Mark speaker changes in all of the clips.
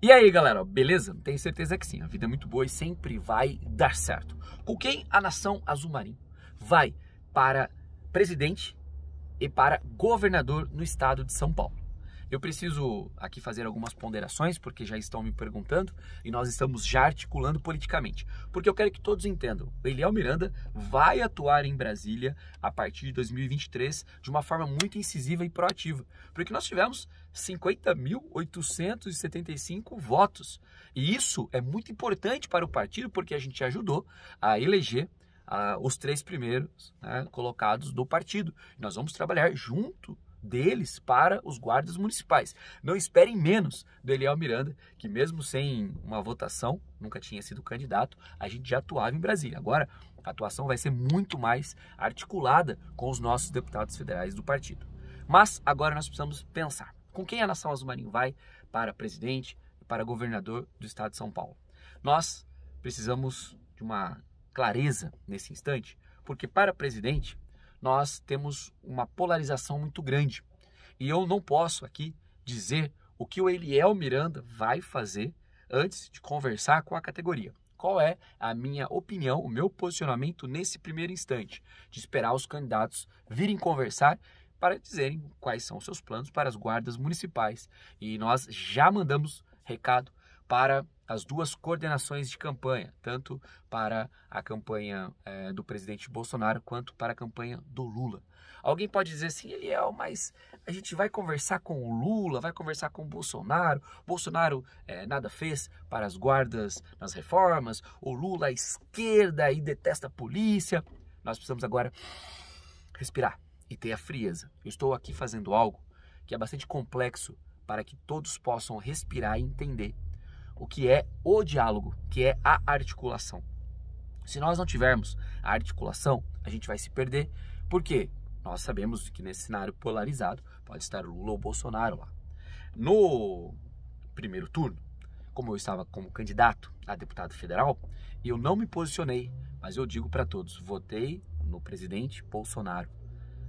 Speaker 1: E aí, galera, beleza? Tenho certeza que sim, a vida é muito boa e sempre vai dar certo. Com quem a nação azul marinho vai para presidente e para governador no estado de São Paulo? Eu preciso aqui fazer algumas ponderações, porque já estão me perguntando e nós estamos já articulando politicamente. Porque eu quero que todos entendam: o Eliel Miranda vai atuar em Brasília a partir de 2023 de uma forma muito incisiva e proativa, porque nós tivemos 50.875 votos. E isso é muito importante para o partido, porque a gente ajudou a eleger ah, os três primeiros né, colocados do partido. Nós vamos trabalhar junto deles para os guardas municipais. Não esperem menos do Eliel Miranda, que mesmo sem uma votação, nunca tinha sido candidato, a gente já atuava em Brasília. Agora, a atuação vai ser muito mais articulada com os nossos deputados federais do partido. Mas agora nós precisamos pensar com quem a Nação Azul Marinho vai para presidente e para governador do estado de São Paulo. Nós precisamos de uma clareza nesse instante, porque para presidente nós temos uma polarização muito grande. E eu não posso aqui dizer o que o Eliel Miranda vai fazer antes de conversar com a categoria. Qual é a minha opinião, o meu posicionamento nesse primeiro instante? De esperar os candidatos virem conversar para dizerem quais são os seus planos para as guardas municipais. E nós já mandamos recado para as duas coordenações de campanha, tanto para a campanha é, do presidente Bolsonaro quanto para a campanha do Lula. Alguém pode dizer assim, Eliel, mas a gente vai conversar com o Lula, vai conversar com o Bolsonaro. Bolsonaro é, nada fez para as guardas nas reformas, o Lula é esquerda e detesta a polícia. Nós precisamos agora respirar e ter a frieza. Eu estou aqui fazendo algo que é bastante complexo para que todos possam respirar e entender o que é o diálogo, que é a articulação. Se nós não tivermos a articulação, a gente vai se perder, porque nós sabemos que nesse cenário polarizado pode estar o Lula ou o Bolsonaro lá. No primeiro turno, como eu estava como candidato a deputado federal, eu não me posicionei, mas eu digo para todos, votei no presidente Bolsonaro.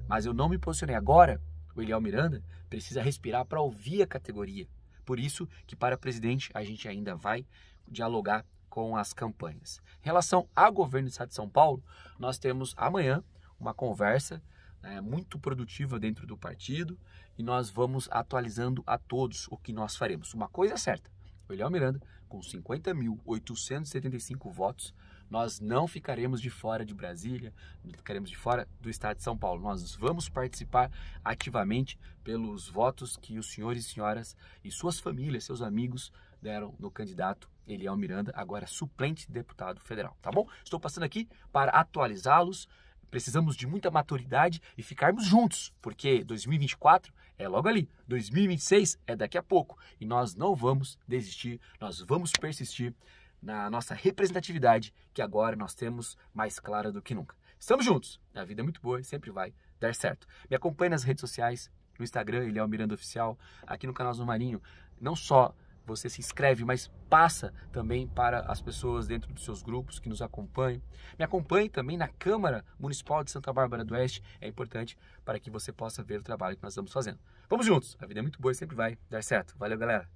Speaker 1: Mas eu não me posicionei agora. O Eliel Miranda precisa respirar para ouvir a categoria. Por isso que para presidente a gente ainda vai dialogar com as campanhas. Em relação ao governo do Estado de São Paulo, nós temos amanhã uma conversa né, muito produtiva dentro do partido e nós vamos atualizando a todos o que nós faremos. Uma coisa é certa, o Eliel Miranda, com 50.875 votos, nós não ficaremos de fora de Brasília, não ficaremos de fora do estado de São Paulo. Nós vamos participar ativamente pelos votos que os senhores e senhoras e suas famílias, seus amigos deram no candidato Eliel Miranda, agora suplente deputado federal, tá bom? Estou passando aqui para atualizá-los. Precisamos de muita maturidade e ficarmos juntos, porque 2024 é logo ali, 2026 é daqui a pouco e nós não vamos desistir, nós vamos persistir na nossa representatividade, que agora nós temos mais clara do que nunca. Estamos juntos. A vida é muito boa e sempre vai dar certo. Me acompanhe nas redes sociais, no Instagram, ele é o Miranda Oficial, aqui no canal do Marinho. Não só você se inscreve, mas passa também para as pessoas dentro dos seus grupos que nos acompanham. Me acompanhe também na Câmara Municipal de Santa Bárbara do Oeste, é importante para que você possa ver o trabalho que nós estamos fazendo. Vamos juntos, a vida é muito boa e sempre vai dar certo. Valeu, galera!